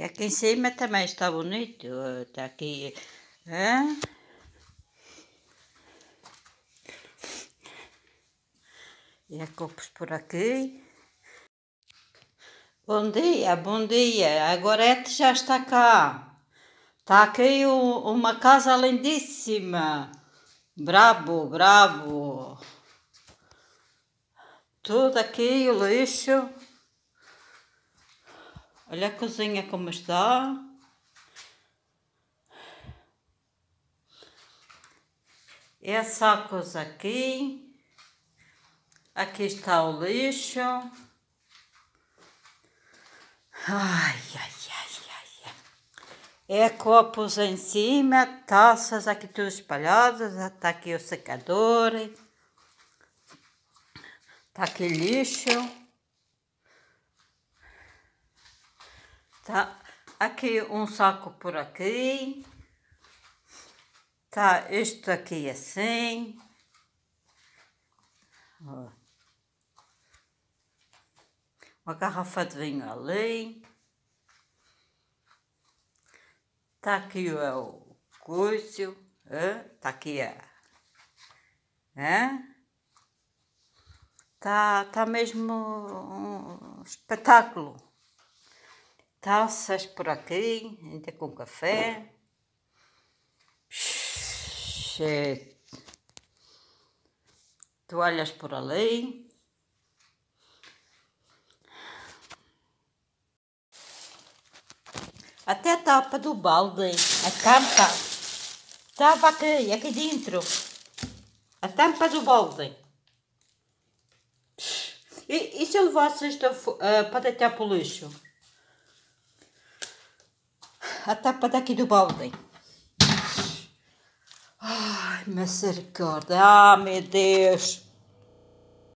E aqui em cima também está bonito. Está aqui. Hã? E a é copos por aqui. Bom dia, bom dia. A Gorete é já está cá. Está aqui o, uma casa lindíssima. Bravo, bravo. Tudo aqui, o lixo. Olha a cozinha como está. Essa é coisa aqui. Aqui está o lixo. Ai, ai, ai, ai. É copos em cima, taças aqui tudo espalhadas. Está aqui o secador. Está aqui lixo. Tá aqui um saco por aqui. Tá isto aqui assim. Ó. Uma garrafa de vinho ali. Tá aqui o coiso. Tá aqui a... É? Tá, tá mesmo um espetáculo taças por aqui, ainda com café. Toalhas por ali. Até a tapa do balde, a tampa, estava aqui, aqui dentro. A tampa do balde. E, e se eu levasse isto uh, para deitar para o lixo? a tapa daqui do balde. Ai, misericórdia. Ah, meu Deus.